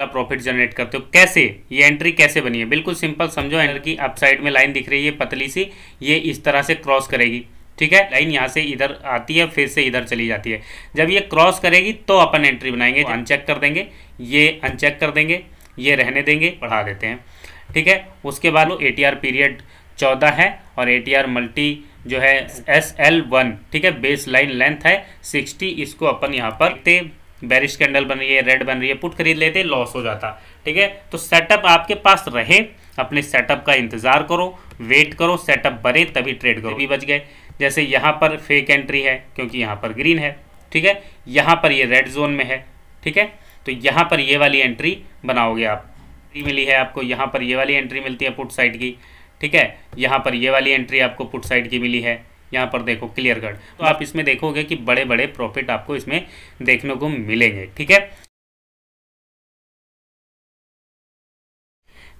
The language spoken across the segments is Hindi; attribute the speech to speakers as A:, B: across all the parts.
A: वाला प्रॉफिट जनरेट करते हो कैसे ये एंट्री कैसे बनी है बिल्कुल सिंपल समझो एंटर की साइड में लाइन दिख रही है पतली सी ये इस तरह से क्रॉस करेगी ठीक है लाइन यहाँ से इधर आती है फिर से इधर चली जाती है जब ये क्रॉस करेगी तो अपन एंट्री बनाएंगे अनचेक कर देंगे ये अनचेक कर देंगे ये रहने देंगे बढ़ा देते हैं ठीक है उसके बाद वो ए पीरियड चौदह है और ए मल्टी जो है एस एल वन ठीक है बेस लाइन लेंथ है सिक्सटी इसको अपन यहाँ पर बैरिश कैंडल बन रही है रेड बन रही है पुट खरीद लेते लॉस हो जाता ठीक है तो सेटअप आपके पास रहे अपने सेटअप का इंतजार करो वेट करो सेटअप बने तभी ट्रेड करो भी बच गए जैसे यहाँ पर फेक एंट्री है क्योंकि यहाँ पर ग्रीन है ठीक है यहाँ पर ये रेड जोन में है ठीक है तो यहाँ पर ये वाली एंट्री बनाओगे आप मिली है आपको यहाँ पर ये वाली एंट्री मिलती है पुट साइड की ठीक है यहाँ पर ये वाली एंट्री आपको पुट साइड की मिली है यहाँ पर देखो क्लियर कट तो आप इसमें देखोगे कि बड़े बड़े प्रॉफिट आपको इसमें देखने को मिलेंगे ठीक है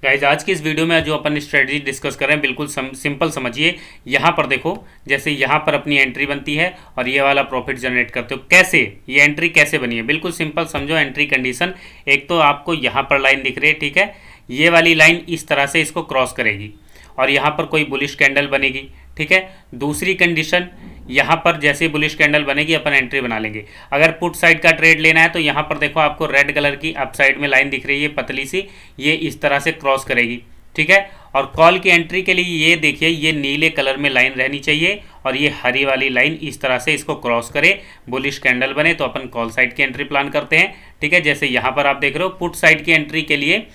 A: गाइज आज की इस वीडियो में जो अपन स्ट्रेटजी डिस्कस कर रहे हैं बिल्कुल सम, सिंपल समझिए यहाँ पर देखो जैसे यहाँ पर अपनी एंट्री बनती है और ये वाला प्रॉफिट जनरेट करते हो कैसे ये एंट्री कैसे बनी है बिल्कुल सिंपल समझो एंट्री कंडीशन एक तो आपको यहाँ पर लाइन दिख रही है ठीक है ये वाली लाइन इस तरह से इसको क्रॉस करेगी और यहाँ पर कोई बुलिश कैंडल बनेगी ठीक है दूसरी कंडीशन यहाँ पर जैसे बुलिश कैंडल बनेगी अपन एंट्री बना लेंगे अगर पुट साइड का ट्रेड लेना है तो यहाँ पर देखो आपको रेड कलर की अप साइड में लाइन दिख रही है पतली सी ये इस तरह से क्रॉस करेगी ठीक है और कॉल की एंट्री के लिए ये देखिए ये नीले कलर में लाइन रहनी चाहिए और ये हरी वाली लाइन इस तरह से इसको क्रॉस करे बुलिश कैंडल बने तो अपन कॉल साइड की एंट्री प्लान करते हैं ठीक है जैसे यहाँ पर आप देख रहे हो पुट साइड की एंट्री के लिए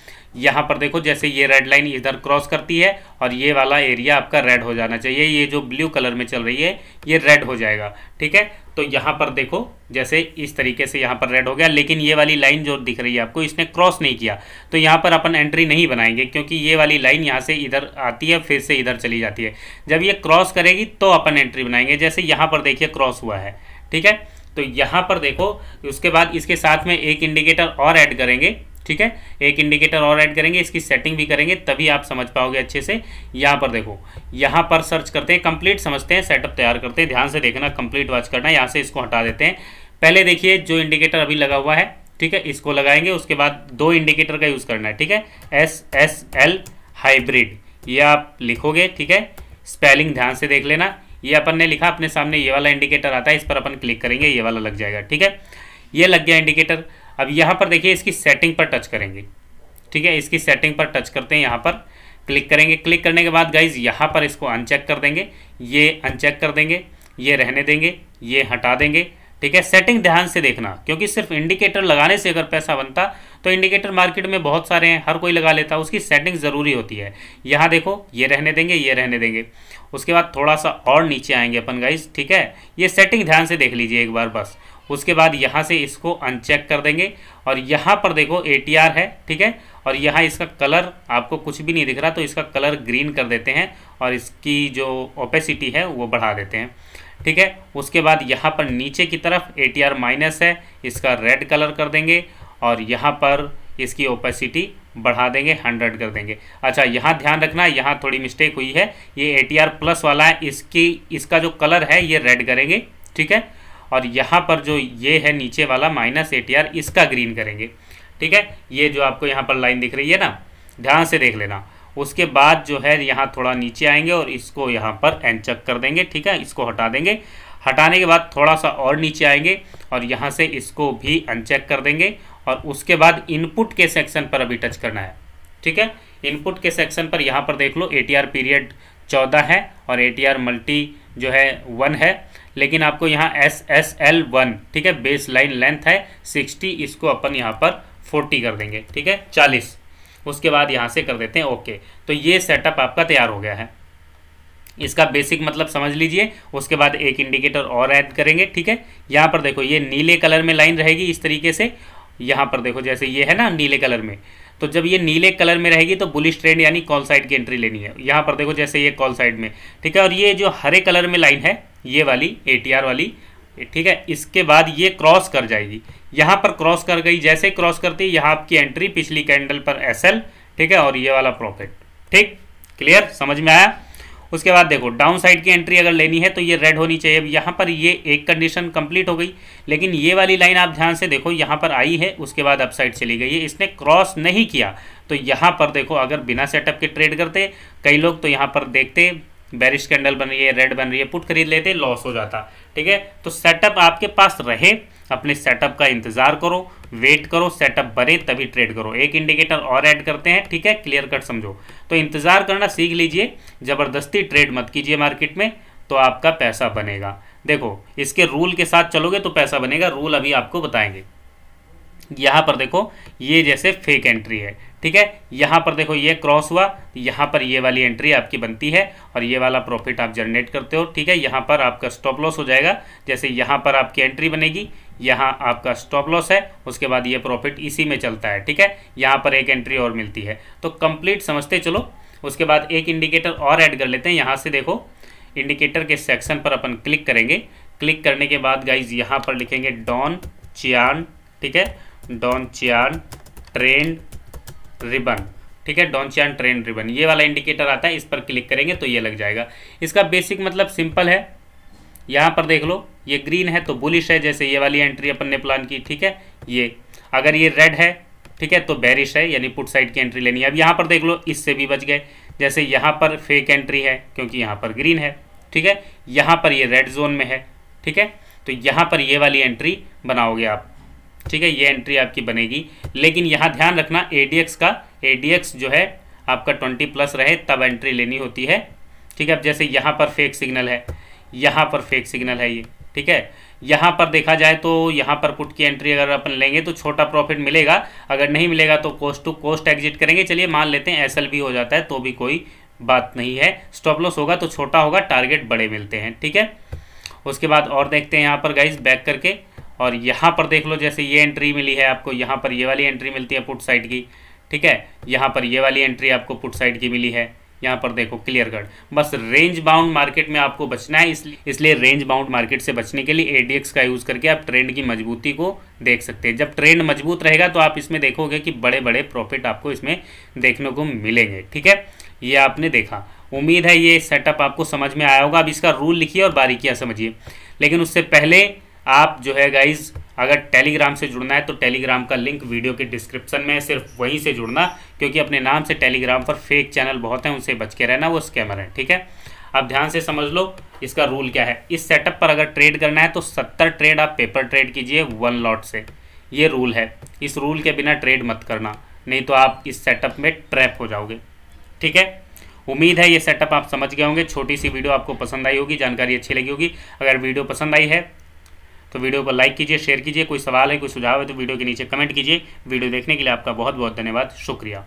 A: यहाँ पर देखो जैसे ये रेड लाइन इधर क्रॉस करती है और ये वाला एरिया आपका रेड हो जाना चाहिए ये जो ब्लू कलर में चल रही है ये रेड हो जाएगा ठीक है तो यहाँ पर देखो जैसे इस तरीके से यहाँ पर रेड हो गया लेकिन ये वाली लाइन जो दिख रही है आपको इसने क्रॉस नहीं किया तो यहाँ पर अपन एंट्री नहीं बनाएंगे क्योंकि ये वाली लाइन यहाँ से इधर आती है फिर से इधर चली जाती है जब ये क्रॉस करेगी तो अपन एंट्री बनाएंगे जैसे यहाँ पर देखिए क्रॉस हुआ है ठीक है तो यहाँ पर देखो उसके बाद इसके साथ में एक इंडिकेटर और ऐड करेंगे ठीक है एक इंडिकेटर और ऐड करेंगे इसकी सेटिंग भी करेंगे तभी आप समझ पाओगे अच्छे से यहाँ पर देखो यहाँ पर सर्च करते हैं कंप्लीट समझते हैं सेटअप तैयार करते हैं ध्यान से देखना कंप्लीट वॉच करना यहाँ से इसको हटा देते हैं पहले देखिए जो इंडिकेटर अभी लगा हुआ है ठीक है इसको लगाएंगे उसके बाद दो इंडिकेटर का यूज़ करना है ठीक है एस एस एल हाइब्रिड ये आप लिखोगे ठीक है स्पेलिंग ध्यान से देख लेना ये अपन ने लिखा अपने सामने ये वाला इंडिकेटर आता है इस पर अपन क्लिक करेंगे ये वाला लग जाएगा ठीक है ये लग गया इंडिकेटर अब यहाँ पर देखिए इसकी सेटिंग पर टच करेंगे ठीक है इसकी सेटिंग पर टच करते हैं यहाँ पर क्लिक करेंगे क्लिक करने के बाद गाइज यहाँ पर इसको अनचेक कर देंगे ये अनचेक कर देंगे ये रहने देंगे ये हटा देंगे ठीक है सेटिंग ध्यान से देखना क्योंकि सिर्फ इंडिकेटर लगाने से अगर पैसा बनता तो इंडिकेटर मार्केट में बहुत सारे हैं हर कोई लगा लेता उसकी सेटिंग ज़रूरी होती है यहाँ देखो ये रहने देंगे ये रहने देंगे उसके बाद थोड़ा सा और नीचे आएंगे अपन गाइज ठीक है ये सेटिंग ध्यान से देख लीजिए एक बार बस उसके बाद यहाँ से इसको अनचेक कर देंगे और यहाँ पर देखो ए है ठीक है और यहाँ इसका कलर आपको कुछ भी नहीं दिख रहा तो इसका कलर ग्रीन कर देते हैं और इसकी जो ओपेसिटी है वो बढ़ा देते हैं ठीक है उसके बाद यहाँ पर नीचे की तरफ ए टी आर माइनस है इसका रेड कलर कर देंगे और यहाँ पर इसकी ओपेसिटी बढ़ा देंगे हंड्रेड कर देंगे अच्छा यहाँ ध्यान रखना यहाँ थोड़ी मिस्टेक हुई है ये ए टी आर प्लस वाला है इसकी इसका जो कलर है ये रेड करेंगे ठीक है और यहाँ पर जो ये है नीचे वाला माइनस ए इसका ग्रीन करेंगे ठीक है ये जो आपको यहाँ पर लाइन दिख रही है ना ध्यान से देख लेना उसके बाद जो है यहाँ थोड़ा नीचे आएंगे और इसको यहाँ पर एनचक कर देंगे ठीक है इसको हटा देंगे हटाने के बाद थोड़ा सा और नीचे आएंगे और यहाँ से इसको भी अनचेक कर देंगे और उसके बाद इनपुट के सेक्शन पर अभी टच करना है ठीक है इनपुट के सेक्शन पर यहाँ पर देख लो ए पीरियड चौदह है और ए टी मल्टी जो है वन है लेकिन आपको यहाँ एस एस एल वन ठीक है बेस लाइन लेंथ है सिक्सटी इसको अपन यहाँ पर फोर्टी कर देंगे ठीक है चालीस उसके बाद यहाँ से कर देते हैं ओके तो ये सेटअप आपका तैयार हो गया है इसका बेसिक मतलब समझ लीजिए उसके बाद एक इंडिकेटर और ऐड करेंगे ठीक है यहाँ पर देखो ये नीले कलर में लाइन रहेगी इस तरीके से यहाँ पर देखो जैसे ये है ना नीले कलर में तो जब ये नीले कलर में रहेगी तो बुलिश ट्रेंड यानी कॉल साइड की एंट्री लेनी है यहाँ पर देखो जैसे ये कॉल साइड में ठीक है और ये जो हरे कलर में लाइन है ये वाली ए वाली ठीक है इसके बाद ये क्रॉस कर जाएगी यहाँ पर क्रॉस कर गई जैसे क्रॉस करती है यहाँ आपकी एंट्री पिछली कैंडल पर एस ठीक है और ये वाला प्रॉफिट ठीक क्लियर समझ में आया उसके बाद देखो डाउन साइड की एंट्री अगर लेनी है तो ये रेड होनी चाहिए अब यहाँ पर ये एक कंडीशन कंप्लीट हो गई लेकिन ये वाली लाइन आप ध्यान से देखो यहाँ पर आई है उसके बाद अप साइड चली गई है इसने क्रॉस नहीं किया तो यहाँ पर देखो अगर बिना सेटअप के ट्रेड करते कई लोग तो यहाँ पर देखते बैरिश कैंडल बन रही है रेड बन रही है पुट खरीद लेते लॉस हो जाता ठीक है तो सेटअप आपके पास रहे अपने सेटअप का इंतजार करो वेट करो सेटअप बने तभी ट्रेड करो एक इंडिकेटर और ऐड करते हैं ठीक है क्लियर कट समझो तो इंतजार करना सीख लीजिए ज़बरदस्ती ट्रेड मत कीजिए मार्केट में तो आपका पैसा बनेगा देखो इसके रूल के साथ चलोगे तो पैसा बनेगा रूल अभी आपको बताएंगे यहां पर देखो ये जैसे फेक एंट्री है ठीक है यहाँ पर देखो ये क्रॉस हुआ तो यहाँ पर ये वाली एंट्री आपकी बनती है और ये वाला प्रॉफिट आप जनरेट करते हो ठीक है यहाँ पर आपका स्टॉप लॉस हो जाएगा जैसे यहाँ पर आपकी एंट्री बनेगी यहाँ आपका स्टॉप लॉस है उसके बाद ये प्रॉफिट इसी में चलता है ठीक है यहाँ पर एक एंट्री और मिलती है तो कंप्लीट समझते चलो उसके बाद एक इंडिकेटर और ऐड कर लेते हैं यहाँ से देखो इंडिकेटर के सेक्शन पर अपन क्लिक करेंगे क्लिक करने के बाद गाइज यहाँ पर लिखेंगे डॉन चियान ठीक है डॉन चियान ट्रेंड रिबन ठीक है एंड ट्रेन रिबन ये वाला इंडिकेटर आता है इस पर क्लिक करेंगे तो ये लग जाएगा इसका बेसिक मतलब सिंपल है यहाँ पर देख लो ये ग्रीन है तो बुलिश है जैसे ये वाली एंट्री अपन ने प्लान की ठीक है ये अगर ये रेड है ठीक है तो बैरिश है यानी पुट साइड की एंट्री लेनी है अब यहाँ पर देख लो इससे भी बच गए जैसे यहाँ पर फेक एंट्री है क्योंकि यहाँ पर ग्रीन है ठीक है यहाँ पर ये रेड जोन में है ठीक है तो यहाँ पर ये वाली एंट्री बनाओगे आप ठीक है ये एंट्री आपकी बनेगी लेकिन यहाँ ध्यान रखना ए का ए जो है आपका ट्वेंटी प्लस रहे तब एंट्री लेनी होती है ठीक है अब जैसे यहाँ पर फेक सिग्नल है यहाँ पर फेक सिग्नल है ये ठीक है यहाँ पर देखा जाए तो यहाँ पर पुट की एंट्री अगर अपन लेंगे तो छोटा प्रॉफिट मिलेगा अगर नहीं मिलेगा तो कोस्ट टू कोस्ट एग्जिट करेंगे चलिए मान लेते हैं एस भी हो जाता है तो भी कोई बात नहीं है स्टॉप लॉस होगा तो छोटा होगा टारगेट बड़े मिलते हैं ठीक है उसके बाद और देखते हैं यहाँ पर गाइज बैक करके और यहाँ पर देख लो जैसे ये एंट्री मिली है आपको यहाँ पर ये वाली एंट्री मिलती है पुट साइड की ठीक है यहाँ पर ये वाली एंट्री आपको पुट साइड की मिली है यहाँ पर देखो क्लियर कट बस रेंज बाउंड मार्केट में आपको बचना है इसलिए इसलिए रेंज बाउंड मार्केट से बचने के लिए एडीएक्स का यूज़ करके आप ट्रेंड की मजबूती को देख सकते हैं जब ट्रेंड मजबूत रहेगा तो आप इसमें देखोगे कि बड़े बड़े प्रॉफिट आपको इसमें देखने को मिलेंगे ठीक है ये आपने देखा उम्मीद है ये सेटअप आपको समझ में आया होगा अब इसका रूल लिखिए और बारीकियाँ समझिए लेकिन उससे पहले आप जो है गाइज अगर टेलीग्राम से जुड़ना है तो टेलीग्राम का लिंक वीडियो के डिस्क्रिप्शन में है सिर्फ वहीं से जुड़ना क्योंकि अपने नाम से टेलीग्राम पर फेक चैनल बहुत हैं उनसे बच के रहना वो स्कैमर है ठीक है अब ध्यान से समझ लो इसका रूल क्या है इस सेटअप पर अगर ट्रेड करना है तो सत्तर ट्रेड आप पेपर ट्रेड कीजिए वन लॉट से ये रूल है इस रूल के बिना ट्रेड मत करना नहीं तो आप इस सेटअप में ट्रैप हो जाओगे ठीक है उम्मीद है ये सेटअप आप समझ गए होंगे छोटी सी वीडियो आपको पसंद आई होगी जानकारी अच्छी लगी होगी अगर वीडियो पसंद आई है तो वीडियो को लाइक कीजिए शेयर कीजिए कोई सवाल है कोई सुझाव है तो वीडियो के नीचे कमेंट कीजिए वीडियो देखने के लिए आपका बहुत बहुत धन्यवाद शुक्रिया